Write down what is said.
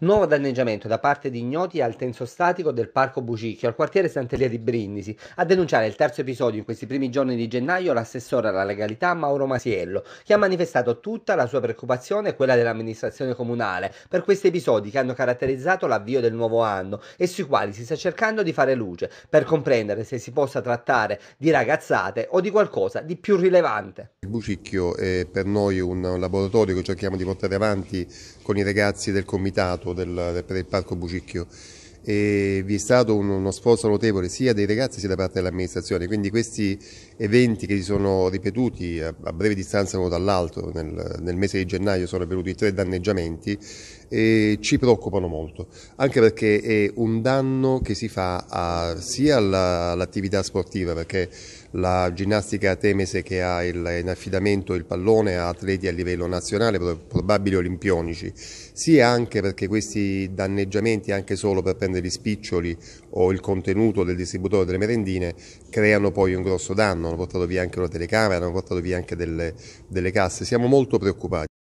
Nuovo danneggiamento da parte di ignoti al tenso statico del parco Bucicchio al quartiere Sant'Elia di Brindisi. A denunciare il terzo episodio in questi primi giorni di gennaio l'assessore alla legalità Mauro Masiello, che ha manifestato tutta la sua preoccupazione e quella dell'amministrazione comunale per questi episodi che hanno caratterizzato l'avvio del nuovo anno e sui quali si sta cercando di fare luce per comprendere se si possa trattare di ragazzate o di qualcosa di più rilevante. Bucicchio è per noi un laboratorio che cerchiamo di portare avanti con i ragazzi del comitato del, per il Parco Bucicchio. E vi è stato un, uno sforzo notevole sia dei ragazzi sia da parte dell'amministrazione, quindi questi eventi che si sono ripetuti a, eh, a breve distanza uno dall'altro, nel, nel mese di gennaio sono avvenuti tre danneggiamenti e ci preoccupano molto, anche perché è un danno che si fa a, sia all'attività sportiva, perché la ginnastica Temese che ha il, in affidamento il pallone a atleti a livello nazionale, probabili olimpionici, sia anche perché questi danneggiamenti, anche solo per prendere gli spiccioli o il contenuto del distributore delle merendine, creano poi un grosso danno, hanno portato via anche una telecamera, hanno portato via anche delle, delle casse, siamo molto preoccupati.